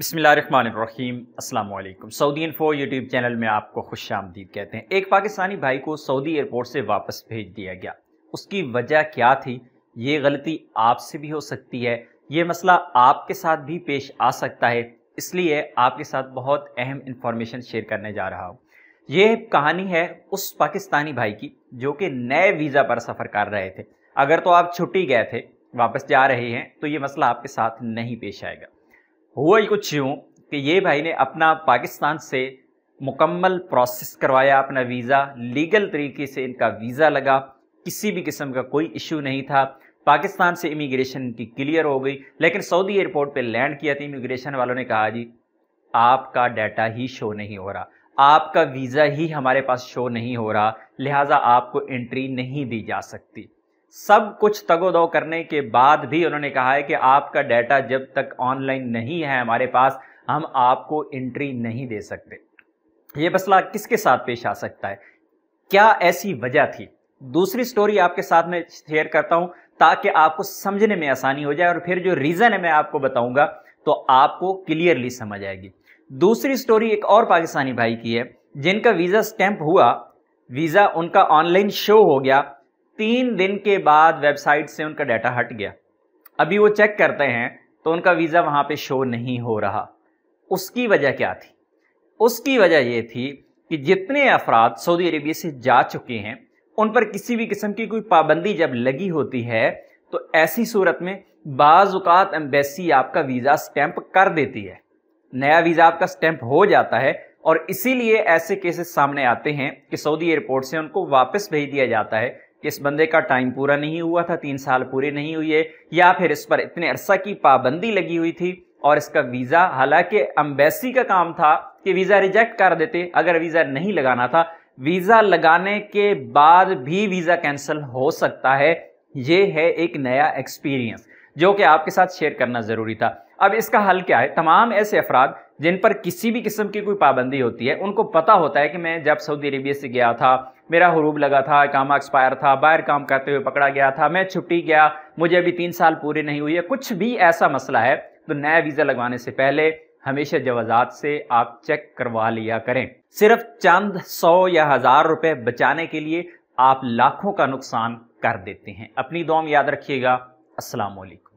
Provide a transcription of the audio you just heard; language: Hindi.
बसमीम अल्लाम Saudi info YouTube channel में आपको खुश आमदीद कहते हैं एक पाकिस्तानी भाई को सऊदी एयरपोर्ट से वापस भेज दिया गया उसकी वजह क्या थी ये गलती आपसे भी हो सकती है ये मसला आपके साथ भी पेश आ सकता है इसलिए आपके साथ बहुत अहम इन्फॉर्मेशन शेयर करने जा रहा हूँ ये कहानी है उस पाकिस्तानी भाई की जो कि नए वीज़ा पर सफ़र कर रहे थे अगर तो आप छुट्टी गए थे वापस जा रहे हैं तो ये मसला आपके साथ नहीं पेश आएगा हुआ ही कुछ यूँ कि ये भाई ने अपना पाकिस्तान से मुकम्मल प्रोसेस करवाया अपना वीज़ा लीगल तरीके से इनका वीज़ा लगा किसी भी किस्म का कोई इशू नहीं था पाकिस्तान से इमिग्रेशन की क्लियर हो गई लेकिन सऊदी एयरपोर्ट पे लैंड किया था इमिग्रेशन वालों ने कहा जी आपका डाटा ही शो नहीं हो रहा आपका वीज़ा ही हमारे पास शो नहीं हो रहा लिहाजा आपको एंट्री नहीं दी जा सकती सब कुछ तगोदो करने के बाद भी उन्होंने कहा है कि आपका डाटा जब तक ऑनलाइन नहीं है हमारे पास हम आपको एंट्री नहीं दे सकते ये मसला किसके साथ पेश आ सकता है क्या ऐसी वजह थी दूसरी स्टोरी आपके साथ में शेयर करता हूं ताकि आपको समझने में आसानी हो जाए और फिर जो रीज़न है मैं आपको बताऊंगा तो आपको क्लियरली समझ आएगी दूसरी स्टोरी एक और पाकिस्तानी भाई की है जिनका वीज़ा स्टैंप हुआ वीज़ा उनका ऑनलाइन शो हो गया तीन दिन के बाद वेबसाइट से उनका डाटा हट गया अभी वो चेक करते हैं तो उनका वीज़ा वहाँ पे शो नहीं हो रहा उसकी वजह क्या थी उसकी वजह ये थी कि जितने अफराद सऊदी अरेबिया से जा चुके हैं उन पर किसी भी किस्म की कोई पाबंदी जब लगी होती है तो ऐसी सूरत में बाज़ात एम्बेसी आपका वीज़ा स्टैंप कर देती है नया वीज़ा आपका स्टैंप हो जाता है और इसीलिए ऐसे केसेस सामने आते हैं कि सऊदी एयरपोर्ट से उनको वापस भेज दिया जाता है कि इस बंदे का टाइम पूरा नहीं हुआ था तीन साल पूरे नहीं हुए या फिर इस पर इतने अरसा की पाबंदी लगी हुई थी और इसका वीज़ा हालांकि अम्बेसी का काम था कि वीज़ा रिजेक्ट कर देते अगर वीज़ा नहीं लगाना था वीज़ा लगाने के बाद भी वीज़ा कैंसिल हो सकता है ये है एक नया एक्सपीरियंस जो कि आपके साथ शेयर करना ज़रूरी था अब इसका हल क्या है तमाम ऐसे अफराद जिन पर किसी भी किस्म की कोई पाबंदी होती है उनको पता होता है कि मैं जब सऊदी अरेबिया से गया था मेरा हरूब लगा था काम एक्सपायर था बाहर काम करते हुए पकड़ा गया था मैं छुट्टी गया मुझे अभी तीन साल पूरे नहीं हुई है कुछ भी ऐसा मसला है तो नया वीज़ा लगवाने से पहले हमेशा जवाजात से आप चेक करवा लिया करें सिर्फ चंद सौ या हज़ार रुपये बचाने के लिए आप लाखों का नुकसान कर देते हैं अपनी दौम याद रखिएगा असलकुम